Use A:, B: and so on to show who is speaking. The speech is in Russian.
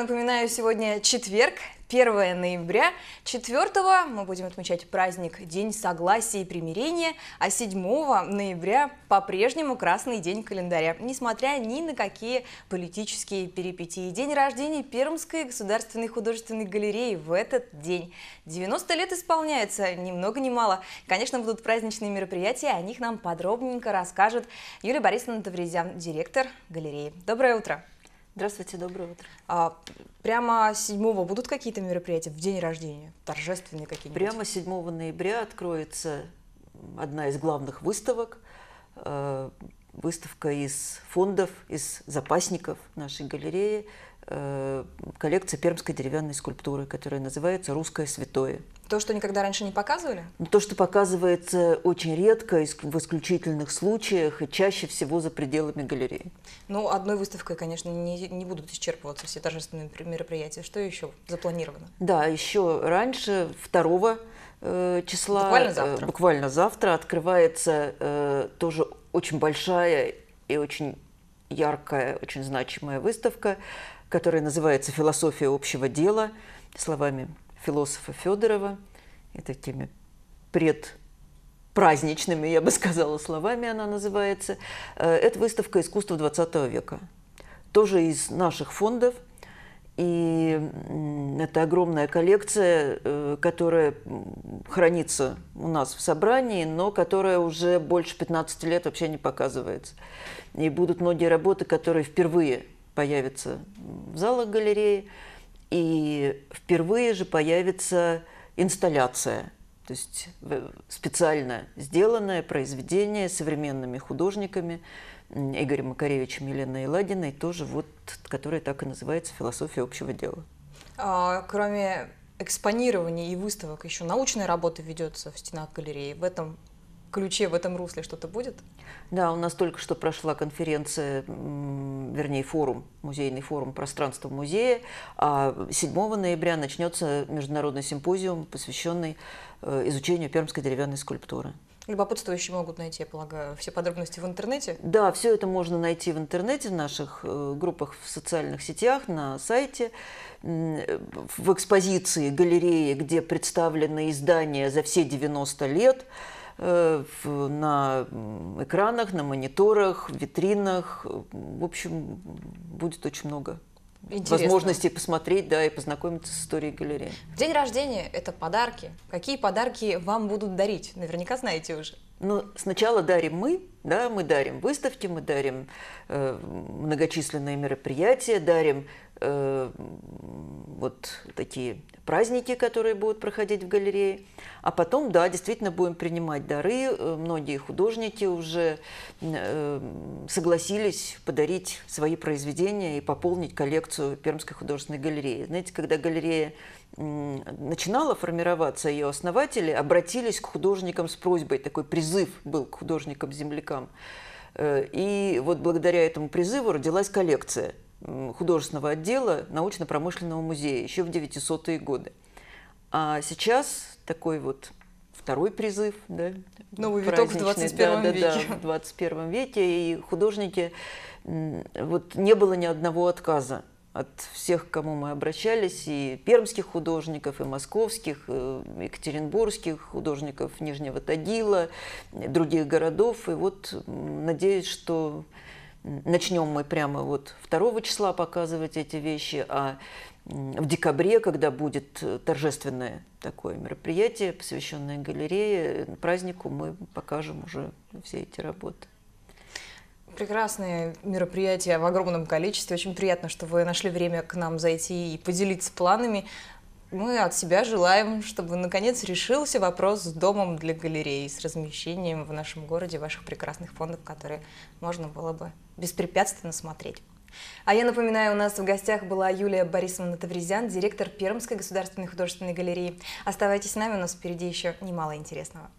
A: напоминаю, сегодня четверг, 1 ноября. 4 мы будем отмечать праздник День Согласия и Примирения, а 7 ноября по-прежнему Красный день календаря, несмотря ни на какие политические перипетии. День рождения Пермской государственной художественной галереи в этот день. 90 лет исполняется, ни много ни мало. Конечно, будут праздничные мероприятия, о них нам подробненько расскажет Юлия Борисовна Тавризян, директор галереи. Доброе утро! Здравствуйте, доброе утро. А, прямо 7 будут какие-то мероприятия в день рождения? Торжественные какие-нибудь? Прямо
B: 7 ноября откроется одна из главных выставок. Э, выставка из фондов, из запасников нашей галереи – Э, коллекция пермской деревянной скульптуры, которая называется «Русское святое».
A: То, что никогда раньше не показывали?
B: Ну, то, что показывается очень редко, в исключительных случаях, и чаще всего за пределами галереи.
A: Ну, одной выставкой, конечно, не, не будут исчерпываться все торжественные мероприятия. Что еще запланировано?
B: Да, еще раньше, 2 э, числа, буквально э, завтра, э, буквально завтра открывается э, тоже очень большая и очень яркая, очень значимая выставка, которая называется «Философия общего дела» словами философа Федорова и такими предпраздничными, я бы сказала, словами она называется. Э, это выставка искусства 20 века. Тоже из наших фондов. И это огромная коллекция, э, которая хранится у нас в собрании, но которая уже больше 15 лет вообще не показывается. И будут многие работы, которые впервые появятся в залах галереи, и впервые же появится инсталляция, то есть э, специально сделанное произведение современными художниками, Игорем Макаревичем, Еленой Ладиной тоже вот, которая так и называется «Философия общего дела».
A: А, кроме экспонирования и выставок, еще научная работа ведется в стенах галереи. В этом ключе, в этом русле
B: что-то будет? Да, у нас только что прошла конференция, вернее, форум, музейный форум «Пространство музея». А 7 ноября начнется международный симпозиум, посвященный э, изучению пермской деревянной скульптуры.
A: Любопытствующие могут найти, я
B: полагаю, все подробности в интернете? Да, все это можно найти в интернете, в наших э, группах в социальных сетях, на сайте, в экспозиции, галереи, где представлены издания за все 90 лет э, на экранах, на мониторах, витринах. Э, в общем, будет очень много
A: Интересно. возможности
B: посмотреть, да, и познакомиться с историей галереи.
A: день рождения это подарки. Какие подарки вам будут дарить? Наверняка знаете уже.
B: Ну, сначала дарим мы, да, мы дарим выставки, мы дарим э, многочисленные мероприятия, дарим э, вот такие праздники, которые будут проходить в галерее. А потом, да, действительно будем принимать дары. Э, многие художники уже э, согласились подарить свои произведения и пополнить коллекцию Пермской художественной галереи. Знаете, когда галерея начинала формироваться, ее основатели обратились к художникам с просьбой, такой призыв был к художникам-землякам. Э, и вот благодаря этому призыву родилась коллекция – художественного отдела научно-промышленного музея еще в 900-е годы. А сейчас такой вот второй призыв, да, новый виток в 21 да, веке. Да, да, в 21 веке, и художники, вот не было ни одного отказа от всех, к кому мы обращались, и пермских художников, и московских, и э, екатеринбургских художников Нижнего Тагила, других городов. И вот надеюсь, что начнем мы прямо вот 2 числа показывать эти вещи, а в декабре, когда будет э, торжественное такое мероприятие, посвященное галерее, э, празднику, мы покажем уже все эти работы.
A: Прекрасные мероприятия в огромном количестве. Очень приятно, что вы нашли время к нам зайти и поделиться планами мы от себя желаем, чтобы наконец решился вопрос с домом для галереи, с размещением в нашем городе ваших прекрасных фондов, которые можно было бы беспрепятственно смотреть. А я напоминаю, у нас в гостях была Юлия Борисовна Таврезян, директор Пермской государственной художественной галереи. Оставайтесь с нами, у нас впереди еще немало интересного.